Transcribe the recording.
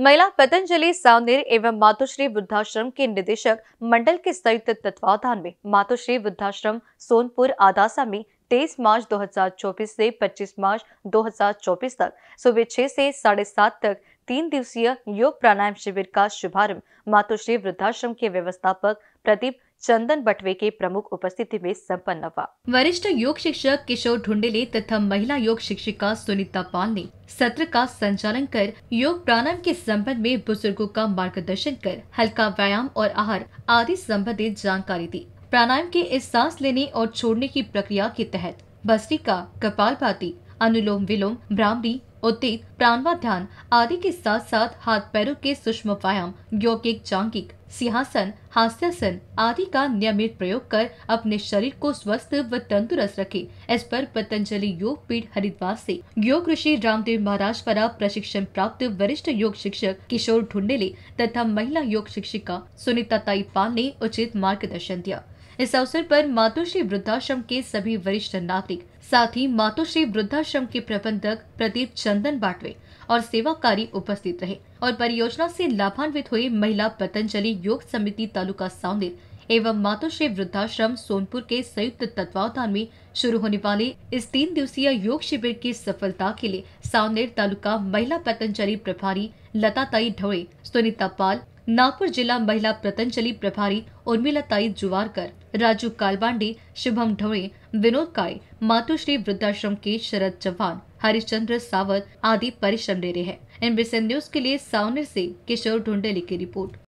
महिला पतंजलि सावनेर एवं मातोश्री वृद्धाश्रम के निदेशक मंडल के संयुक्त तत्वावधान में मातोश्री वृद्धाश्रम सोनपुर आदासा में 23 मार्च 2024 से 25 मार्च 2024 तक सुबह छह से साढ़े सात तक तीन दिवसीय योग प्राणायाम शिविर का शुभारंभ मातोश्री वृद्धाश्रम के व्यवस्थापक प्रदीप चंदन बटवे के प्रमुख उपस्थिति में सम्पन्न हुआ वरिष्ठ योग शिक्षक किशोर ढुंडेले तथा महिला योग शिक्षिका सुनीता पाल ने सत्र का संचालन कर योग प्राणायाम के संबंध में बुजुर्गों का मार्गदर्शन कर हल्का व्यायाम और आहार आदि संबंधित जानकारी दी प्राणायाम के इस सांस लेने और छोड़ने की प्रक्रिया के तहत बस्ती का कपाल भाती अनुलोम विलोम भ्रामरी उत्तीत प्राणवाध्यान आदि के साथ साथ हाथ पैरों के सूक्ष्म व्यायाम यौगिक जांगिक सिंहासन हास्यासन आदि का नियमित प्रयोग कर अपने शरीर को स्वस्थ व तंदुरुस्त रखे इस पर पतंजलि योग पीठ हरिद्वार से योग ऋषि रामदेव महाराज द्वारा प्रशिक्षण प्राप्त वरिष्ठ योग शिक्षक किशोर ढुंडेले तथा महिला योग शिक्षिका सुनीता ताई पाल ने उचित मार्गदर्शन दिया इस अवसर पर मातोश्री वृद्धाश्रम के सभी वरिष्ठ नागरिक साथ ही मातोश्री वृद्धाश्रम के प्रबंधक प्रदीप चंदन बाटवे और सेवाकारी उपस्थित रहे और परियोजना से लाभान्वित हुए महिला पतंजलि योग समिति तालुका सांदेर एवं मातोश्री वृद्धाश्रम सोनपुर के संयुक्त तत्वावधान में शुरू होने वाले इस तीन दिवसीय योग शिविर की सफलता के लिए सावनेर तालुका महिला पतंजलि प्रभारी लताताई ढोड़े सुनीता पाल नागपुर जिला महिला प्रतंजलि प्रभारी उर्मिला ताई जुवारकर राजू कालबांडे शुभम ढोड़े विनोद काय मातुश्री वृद्धाश्रम के शरद चौहान हरिश्चंद्र सावत आदि परिश्रम ले रहे हैं एनबीसी न्यूज के लिए सावनेर से किशोर ढूंढेली की रिपोर्ट